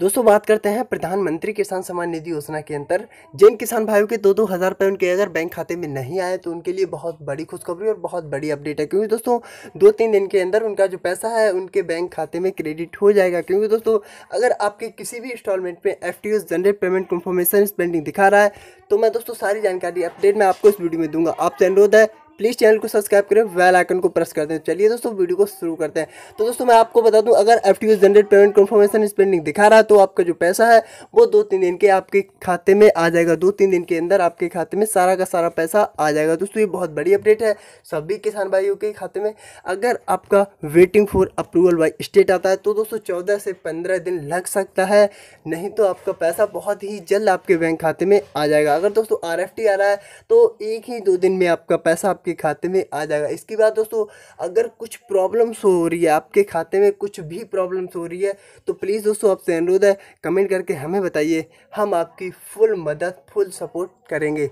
दोस्तों बात करते हैं प्रधानमंत्री किसान सम्मान निधि योजना के अंतर जिन किसान भाइयों के दो दो हज़ार रुपये उनके अगर बैंक खाते में नहीं आए तो उनके लिए बहुत बड़ी खुशखबरी और बहुत बड़ी अपडेट है क्योंकि दोस्तों दो तीन दिन के अंदर उनका जो पैसा है उनके बैंक खाते में क्रेडिट हो जाएगा क्योंकि दोस्तों अगर आपके किसी भी इंस्टॉलमेंट में F T generate payment confirmation pending दिखा रहा है तो मैं दोस्तों सारी जानकारी अपडेट मैं आपको इस वीडियो में दूंगा आपसे अनुरोध है प्लीज़ चैनल को सब्सक्राइब करें वेल आइकन को प्रेस कर दें चलिए दोस्तों वीडियो को शुरू करते हैं तो दोस्तों मैं आपको बता दूँ अगर F T generate payment confirmation pending दिखा रहा है तो आपका जो पैसा है वो दो तीन दिन के आपके खाते में आ जाएगा दो तीन दिन के अंदर आपके खाते में सारा का सारा पैसा आ जाएगा दोस्तों ये बहुत बड़ी अपडेट है सभी किसान भाइयों के खाते में अगर आपका waiting for approval by state आता है तो दोस्तों चौदह से पंद्रह दिन लग सकता है नहीं तो आपका पैसा बहुत ही जल्द आपके बैंक खाते में आ जाएगा अगर दोस्तों आर आ रहा है तो एक ही दो दिन में आपका पैसा आपके आपके खाते में आ जाएगा इसके बाद दोस्तों अगर कुछ प्रॉब्लम्स हो रही है आपके खाते में कुछ भी प्रॉब्लम्स हो रही है तो प्लीज़ दोस्तों आपसे अनुरोध है कमेंट करके हमें बताइए हम आपकी फुल मदद फुल सपोर्ट करेंगे